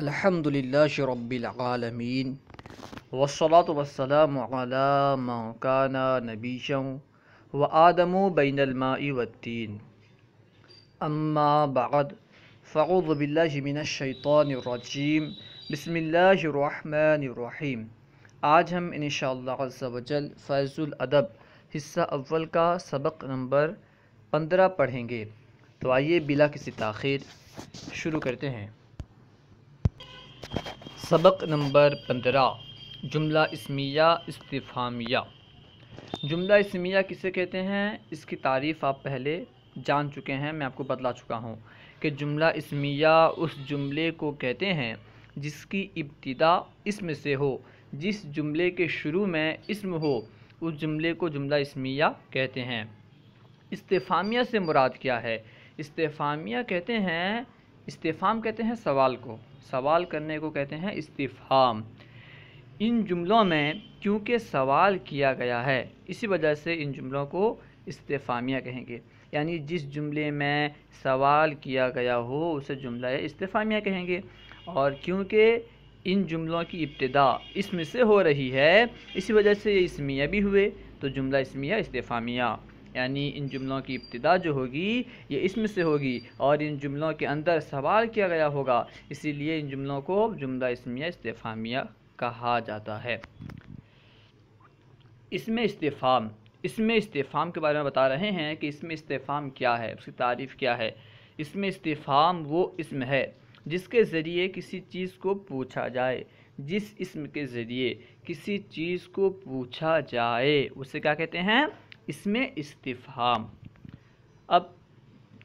الحمد للہ شرب العالمین وسلاۃ وسلم على و آدم و بین بين الماء والتين اما بعد وب اللہ جمین الشیطان الرجیم بسم اللہ الرحمن الرحیم آج ہم ان شاء اللہ فیض الادب حصہ اول کا سبق نمبر پندرہ پڑھیں گے تو آئیے بلا کسی تاخیر شروع کرتے ہیں سبق نمبر پندرہ جملہ اسمیہ استفامیہ جملہ اسمیہ کسے کہتے ہیں اس کی تعریف آپ پہلے جان چکے ہیں میں آپ کو بتلا چکا ہوں کہ جملہ اسمیہ اس جملے کو کہتے ہیں جس کی ابتدا اسم سے ہو جس جملے کے شروع میں اسم ہو اس جملے کو جملہ اسمیہ کہتے ہیں استفامیہ سے مراد کیا ہے استفامیہ کہتے ہیں استفام کہتے ہیں سوال کو سوال کرنے کو کہتے ہیں استفہام ان جملوں میں کیونکہ سوال کیا گیا ہے اسی وجہ سے ان جملوں کو استفامیہ کہیں گے یعنی جس جملے میں سوال کیا گیا ہو اسے جملہ استفامیہ کہیں گے اور کیونکہ ان جملوں کی ابتدا اسم سے ہو رہی ہے اسی وجہ سے یہ اسمیہ بھی ہوئے تو جملہ اسمیہ استفامیہ یعنی ان جملوں کی ابتدا جو ہوگی یہ اسم سے ہوگی اور ان جملوں کے اندر سوال کیا گیا ہوگا اسی لیے ان جملوں کو جملہ اسمیہ استفامیہ کہا جاتا ہے اس میں استفام اسم استفام کے بارے میں بتا رہے ہیں کہ اس میں استفام کیا ہے اس کی تعریف کیا ہے اس میں استفام وہ اسم ہے جس کے ذریعے کسی چیز کو پوچھا جائے جس اسم کے ذریعے کسی چیز کو پوچھا جائے اسے کیا کہتے ہیں اس میں استفہام اب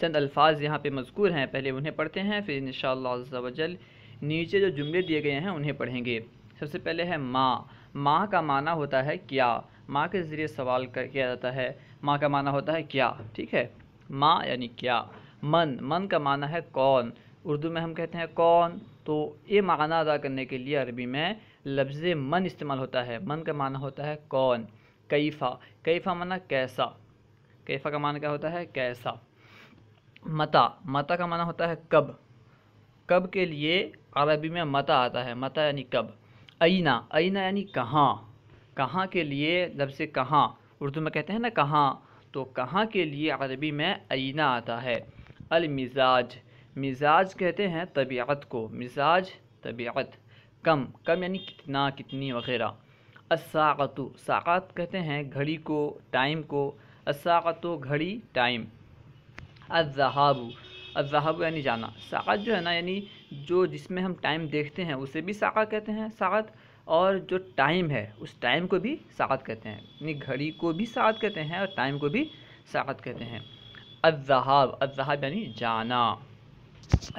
چند الفاظ یہاں پہ مذکور ہیں پہلے انہیں پڑھتے ہیں پھر انشاءاللہ عز و جل نیچے جو جملے دیے گئے ہیں انہیں پڑھیں گے سب سے پہلے ہے ماں ماں کا معنی ہوتا ہے کیا ماں کے ذریعے سوال کیا جاتا ہے ماں کا معنی ہوتا ہے کیا ٹھیک ہے ماں یعنی کیا من من کا معنی ہے کون اردو میں ہم کہتے ہیں کون تو یہ معنی ادا کرنے کے لیے عربی میں لفظ من استعمال ہوتا ہے من کا معنی ہوتا ہے کون کیفہ کیفہ معنی کیسا کیفہ کا معنی کیا ہوتا ہے کیسا متا متا کا معنی ہوتا ہے کب کب کے لیے عربی میں متا آتا ہے متا یعنی کب اینا اینا یعنی کہاں کہاں کے لیے لفظ کہاں اردو میں کہتے ہیں نا کہاں تو کہاں کے لیے عربی میں اینا آتا ہے المزاج مزاج کہتے ہیں طبیعت کو مزاج طبیعت کم کم یعنی کتنا کتنی وغیرہ الساقتو ساقات کہتے ہیں گھڑی کو ٹائم کو الساقتو گھڑی ٹائم الزہابو الزہابو یعنی جانا ساقت جو ہے نا یعنی جو جس میں ہم ٹائم دیکھتے ہیں اسے بھی ساخت کہتے ہیں ساقت اور جو ٹائم ہے اس ٹائم کو بھی ساقت کہتے ہیں یعنی گھڑی کو بھی ساقت کہتے ہیں اور ٹائم کو بھی ساقت کہتے ہیں الزہاب الزہاب یعنی جانا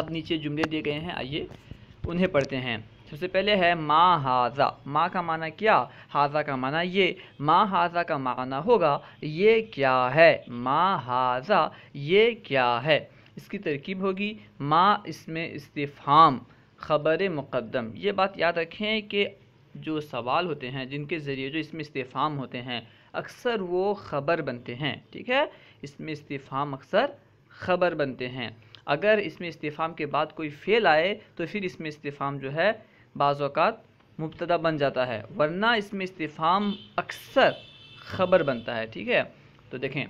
اب نیچے جملے دیے گئے ہیں آئیے انہیں پڑھتے ہیں سب سے پہلے ہے ما حاضہ ما کا معنی کیا حاضہ کا معنی یہ ما حاضہ کا معنی ہوگا یہ کیا ہے ما حاضہ یہ کیا ہے اس کی ترکیب ہوگی ما اس میں استفام خبر مقدم یہ بات یاد رکھیں کہ جو سوال ہوتے ہیں جن کے ذریعے جو اس میں استفام ہوتے ہیں اکثر وہ خبر بنتے ہیں ٹھیک ہے اس میں استفام اکثر خبر بنتے ہیں اگر اس میں استفام کے بعد کوئی فیل آئے تو پھر اس میں استفام جو ہے بعض اوقات مبتدہ بن جاتا ہے ورنہ اس میں استفام اکثر خبر بنتا ہے ٹھیک ہے تو دیکھیں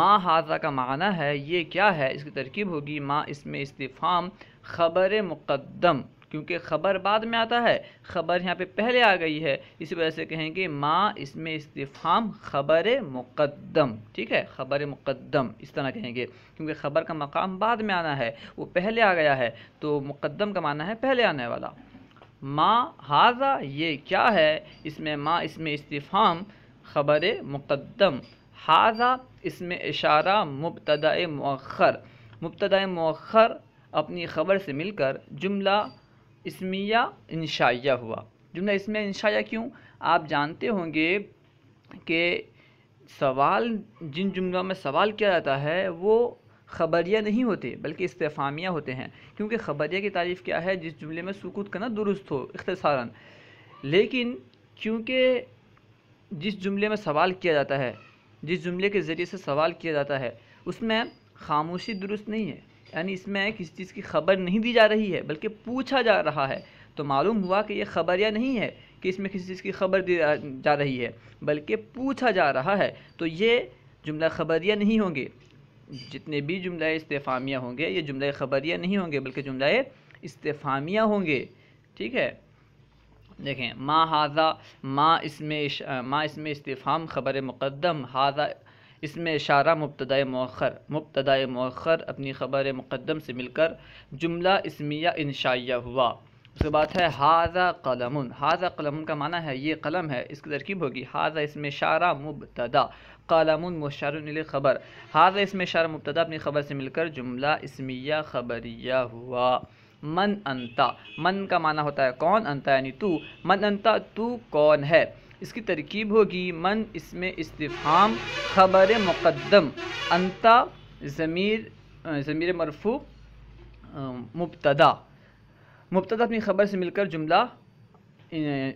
ما حاضہ کا معنی ہے یہ کیا ہے اس کی ترکیب ہوگی ما اس میں استفام خبر مقدم کیونکہ خبر بعد میں آتا ہے خبر یہاں پہ پہلے آ گئی ہے اسی وجہ سے کہیں گے ما اس میں استفام خبر مقدم ٹھیک ہے خبر مقدم اس طرح کہیں گے کیونکہ خبر کا مقام بعد میں آنا ہے وہ پہلے آ گیا ہے تو مقدم کا معنی ہے پہلے آنے والا ماں حا یہ کیا ہے اس میں ماں اس میں استفام خبر مقدم حاضہ اس میں اشارہ مبتدع مؤخر مبتدع مؤخر اپنی خبر سے مل کر جملہ اسمیہ انشائیہ ہوا جملہ اسمیہ انشائیہ کیوں آپ جانتے ہوں گے کہ سوال جن جملہ میں سوال کیا جاتا ہے وہ خبریہ نہیں ہوتے بلکہ استفامیہ ہوتے ہیں کیونکہ خبریہ کی تعریف کیا ہے جس جملے میں سکوت کرنا درست ہو اختصاراً لیکن کیونکہ جس جملے میں سوال کیا جاتا ہے جس جملے کے ذریعے سے سوال کیا جاتا ہے اس میں خاموشی درست نہیں ہے یعنی اس میں کسی چیز کی خبر نہیں دی جا رہی ہے بلکہ پوچھا جا رہا ہے تو معلوم ہوا کہ یہ خبریہ نہیں ہے کہ اس میں کسی چیز کی خبر دی جا رہی ہے بلکہ پوچھا جا رہا ہے تو یہ جملہ خبریہ نہیں ہوں گے جتنے بھی جملہ استفامیہ ہوں گے یہ جملہ خبریہ نہیں ہوں گے بلکہ جملہ استفامیہ ہوں گے ٹھیک ہے دیکھیں ما حاضہ ما اس میں اس میں استفام خبر مقدم حاضہ اس میں اشارہ مبتدائے مؤخر مبتدائے مؤخر اپنی خبر مقدم سے مل کر جملہ اسمیہ انشائیہ ہوا اس کے بعد ہے حاضہ قلم حاضہ قلم کا معنی ہے یہ قلم ہے اس کی ترکیب ہوگی اس میں شارہ مبتدا قلم الم خبر حاضہ اس میں شارہ مبتدا اپنی خبر سے مل کر جملہ اسمیہ خبریہ ہوا من انتا من کا معنی ہوتا ہے کون انتا یعنی تو من انتا تو کون ہے اس کی ترکیب ہوگی من اس میں استفام خبر مقدم انتا ضمیر ضمیر مرفو مبتدا مبتدا اپنی خبر سے مل کر جملہ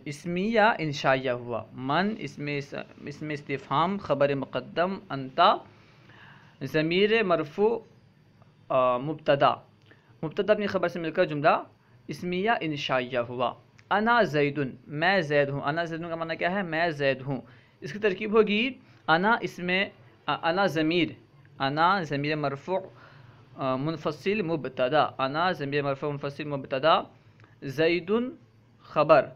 اسمیہ انشائیہ ہوا من اس میں اس میں استفام خبر مقدم انتا ضمیر مرفو مبتدا مبتدا اپنی خبر سے مل کر جملہ اسمیہ انشائیہ ہوا انا زیدن میں زید ہوں انا زیدن کا معنی کیا ہے میں زید ہوں اس کی ترکیب ہوگی انا اسم انا ضمیر انا ضمیر مرفوع منفصل مبتدا انا زميل مرفوع منفصل مبتدا زيد خبر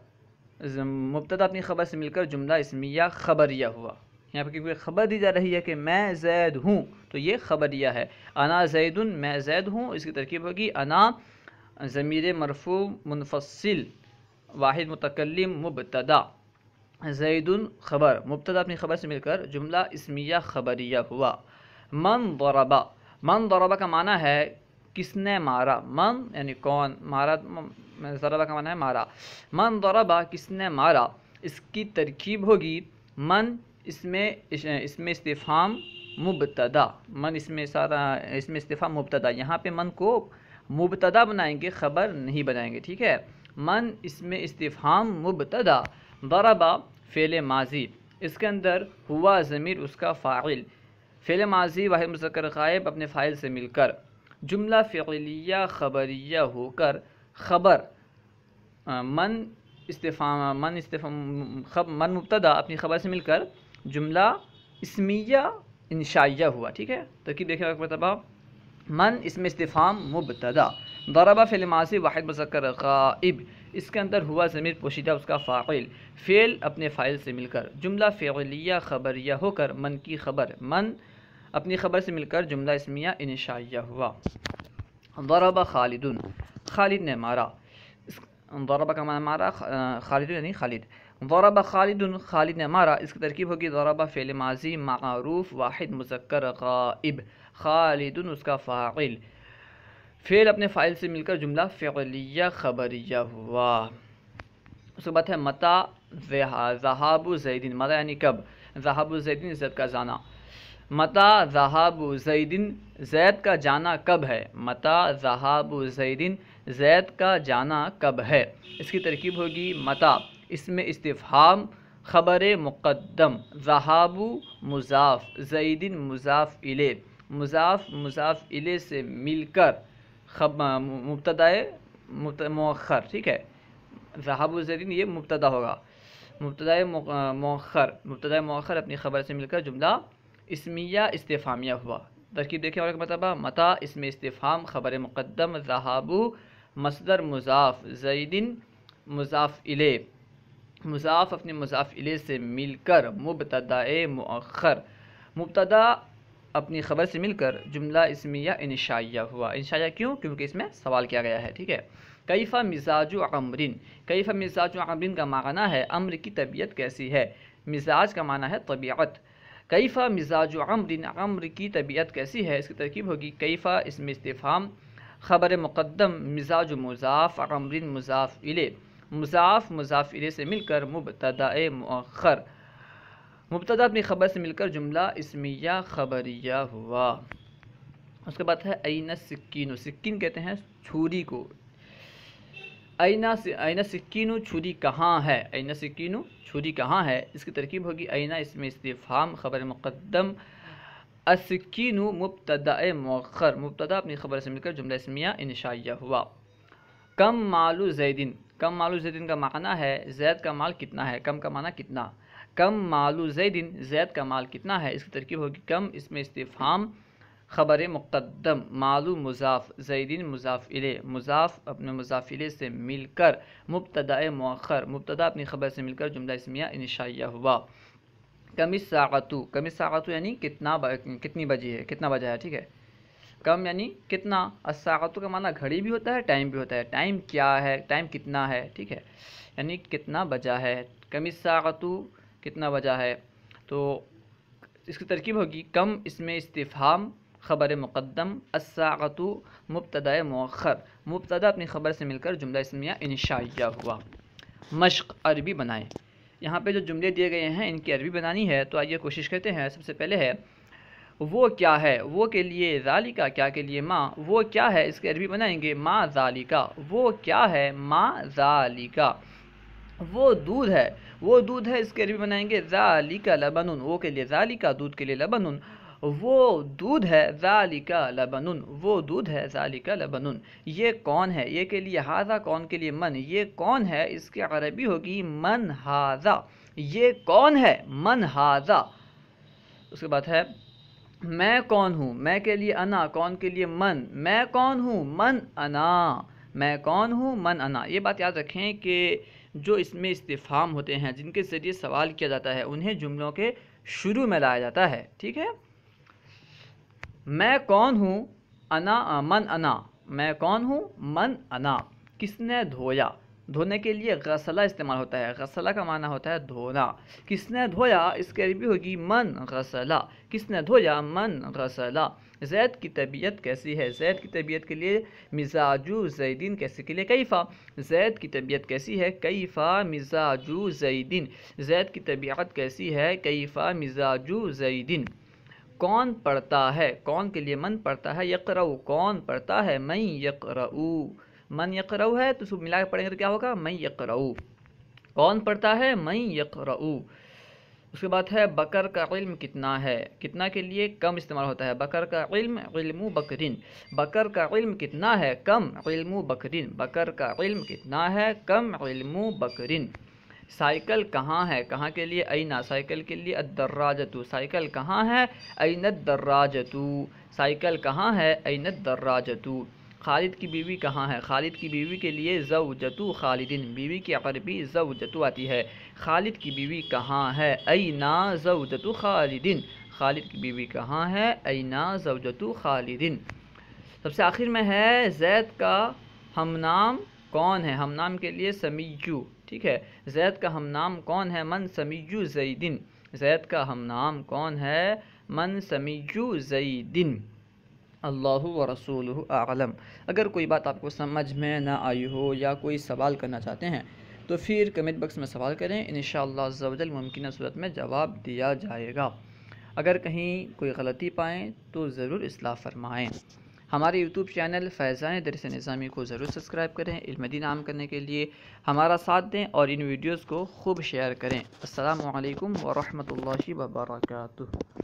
مبتدا اپنی خبر سے مل کر جملہ اسمیہ خبریہ ہوا یہاں پر کوئی خبر دی جا رہی ہے کہ میں زید ہوں تو یہ خبریہ ہے انا زید میں زید ہوں اس کی ترکیب ہوگی انا زمیر مرفوع منفصل واحد متکلم مبتدا زید خبر مبتدا اپنی خبر سے مل کر جملہ اسمیہ خبریہ ہوا من ضربا من ضربہ کا معنی ہے کس نے مارا من یعنی کون مارا ضربہ کا معنی ہے مارا من ضربہ کس نے مارا اس کی ترکیب ہوگی من اس میں اس میں استفام مبتدا من اس میں سارا اس میں استفام مبتدا یہاں پہ من کو مبتدا بنائیں گے خبر نہیں بنائیں گے ٹھیک ہے من اس میں استفام مبتدا ضربہ فعل ماضی اس کے اندر ہوا ضمیر اس کا فاعل فعل ماضی واحد مذکر غائب اپنے فائل سے مل کر جملہ فعلیہ خبریہ ہو کر خبر من استفام من استفام خب من مبتدا اپنی خبر سے مل کر جملہ اسمیہ انشائیہ ہوا ٹھیک ہے تو کی ایک مرتبہ اکبر من اسم استفام مبتدا ضربہ فعل ماضی واحد مذکر غائب اس کے اندر ہوا ضمیر پوشیدہ اس کا فاقل فعل اپنے فائل سے مل کر جملہ فعلیہ خبریہ ہو کر من کی خبر من اپنی خبر سے مل کر جملہ اسمیہ انشائیہ ہوا ضرب خالد خالد نے مارا ضرب کا معنی مارا خالد یعنی خالد ضرب خالد خالد نے مارا اس کی ترکیب ہوگی ضرب فعل ماضی معروف واحد مذکر غائب خالد اس کا فاعل فعل اپنے فائل سے مل کر جملہ فعلیہ خبریہ ہوا اس بعد ہے متا ذہاب زیدین متا یعنی کب زہاب زیدین عزت کا زانہ متا ذہاب زیدن زید کا جانا کب ہے متا ذہاب زیدن زید کا جانا کب ہے اس کی ترکیب ہوگی متا اس میں استفہام خبر مقدم ذہاب مضاف زیدن مضاف الے مضاف مضاف الے سے مل کر مبتدائے مؤخر ٹھیک ہے ذہاب زیدن یہ مبتدہ ہوگا مبتدائے مؤخر مبتدائے مؤخر اپنی خبر سے مل کر جملہ اسمیہ استفامیہ ہوا ترکیب دیکھیں اور مرتبہ مطلب مت اسم استفام خبر مقدم ذہابو مصدر مضاف زیدن مضاف الے مضاف اپنے مضاف الے سے مل کر مؤخر مبتدا اپنی خبر سے مل کر جملہ اسمیہ انشائیہ ہوا انشائیہ کیوں کیونکہ اس میں سوال کیا گیا ہے ٹھیک ہے کییفہ مزاج عمرین کیفہ مزاج عمرین کا معنی ہے امر کی طبیعت کیسی ہے مزاج کا معنی ہے طبیعت کیفہ مزاج و عمر کی طبیعت کیسی ہے اس کی ترکیب ہوگی کیفہ اس میں استفام خبر مقدم مزاج و مضاف عمرین مضافل مضاف مضافلے سے مل کر مبتدا مؤخر مبتدا اپنی خبر سے مل کر جملہ اسمیہ خبریہ ہوا اس کے بعد ہے اینت سکین و سکین کہتے ہیں چھری کو اینا اینا سکینو چھری کہاں ہے اینا سکینو چھری کہاں ہے اس کی ترکیب ہوگی اینا اس میں استفام خبر مقدم اسکینو مبتدا مؤخر مبتدا اپنی خبر سے مل کر جملہ اسمیہ انشائیہ ہوا کم مالو زیدن کم مالو زیدن کا معنی ہے زید کا مال کتنا ہے کم کا معنی کتنا کم مالو زیدن زید کا مال کتنا ہے اس کی ترکیب ہوگی کم اس میں استفام خبر مقدم معلوم مضاف زیدین مضاف علیہ مضاف اپنے مضاف علیہ سے مل کر مبتدا مؤخر مبتدا اپنی خبر سے مل کر جملہ اسمیہ انشائیہ ہوا کم ساغتوں کم ساغتوں یعنی کتنا با... کتنی بجی ہے کتنا بجا ہے ٹھیک ہے کم یعنی کتنا اور کا معنی گھڑی بھی ہوتا ہے ٹائم بھی ہوتا ہے ٹائم کیا ہے ٹائم کتنا ہے ٹھیک ہے یعنی کتنا بجا ہے کم ساغتوں کتنا بجا ہے تو اس کی ترکیب ہوگی کم اس میں استفام خبر مقدم الساعتو مبتدہ مؤخر مبتدا اپنی خبر سے مل کر جملہ اسمیہ انشائیہ ہوا مشق عربی بنائیں یہاں پہ جو جملے دیے گئے ہیں ان کی عربی بنانی ہے تو آئیے کوشش کرتے ہیں سب سے پہلے ہے وہ کیا ہے وہ کے لیے ذالکہ کیا کے لیے ماں وہ کیا ہے اس کے عربی بنائیں گے ماں ذالکہ وہ کیا ہے ماں ذالکہ وہ دودھ ہے وہ دودھ ہے اس کے عربی بنائیں گے ذالکہ لبنن لبن وہ کے لیے ذالکہ دودھ کے لیے لبنن وہ دودھ ہے ذالک لبن وہ دودھ ہے ذالک لبنن یہ کون ہے یہ کے لیے حاضہ کون کے لیے من یہ کون ہے اس کی عربی ہوگی من ہاذا یہ کون ہے من ہاضا اس کے بعد ہے میں کون ہوں میں کے لیے انا کون کے لیے من میں کون ہوں من انا میں کون ہوں من انا یہ بات یاد رکھیں کہ جو اس میں استفام ہوتے ہیں جن کے ذریعے سوال کیا جاتا ہے انہیں جملوں کے شروع میں لایا جاتا ہے ٹھیک ہے میں کون ہوں انا من انا میں کون ہوں من انا کس نے دھویا دھونے کے لیے غسلہ استعمال ہوتا ہے غسلہ کا معنی ہوتا ہے دھونا کس نے دھویا اس کے عربی ہوگی من غسلہ کس نے دھویا من غسلہ زید کی طبیعت کیسی ہے زید کی طبیعت کے لیے مزاجو زیدین کیسے کے لیے کیفا زید کی طبیعت کیسی ہے کیفا مزاجو زیدین زید کی طبیعت کیسی ہے کیفا مزاجو زیدین کون پڑھتا ہے کون کے لیے من پڑھتا ہے یکقر کون پڑھتا ہے میں یکقر من یکر ہے تو اس کو ملا کے پڑھیں گے تو کیا ہوگا میں یکرو کون پڑھتا ہے میں یکرو اس کے بعد ہے بکر کا علم کتنا ہے کتنا کے لیے کم استعمال ہوتا ہے بکر کا علم علم و بکر کا علم کتنا ہے کم علم و بکر کا علم کتنا ہے کم علم و سائیکل کہاں ہے کہاں کے لیے اینا سائیکل کے لیے الدراجتو سائیکل کہاں ہے اینا الدراجتو سائیکل کہاں ہے اینا الدراجتو خالد کی بیوی کہاں ہے خالد کی بیوی کے لیے زوجتو خالدن بیوی کی عربی زوجتو آتی ہے خالد کی بیوی کہاں ہے اینا زوجتو خالدن خالد کی بیوی کہاں ہے اینا زوجتو خالدن سب سے آخر میں ہے زید کا ہم نام کون ہے ہم نام کے لیے سمیجو ٹھیک ہے زید کا ہم نام کون ہے من سمیجو زیدن زید کا ہم نام کون ہے من سمیجو زیدن اللہ و رسول عالم اگر کوئی بات آپ کو سمجھ میں نہ آئی ہو یا کوئی سوال کرنا چاہتے ہیں تو پھر کمنٹ بکس میں سوال کریں انشاءاللہ عز و جل ممکنہ صورت میں جواب دیا جائے گا اگر کہیں کوئی غلطی پائیں تو ضرور اصلاح فرمائیں ہمارے یوٹیوب چینل فیضان درس نظامی کو ضرور سبسکرائب کریں علم دین عام کرنے کے لیے ہمارا ساتھ دیں اور ان ویڈیوز کو خوب شیئر کریں السلام علیکم ورحمۃ اللہ وبرکاتہ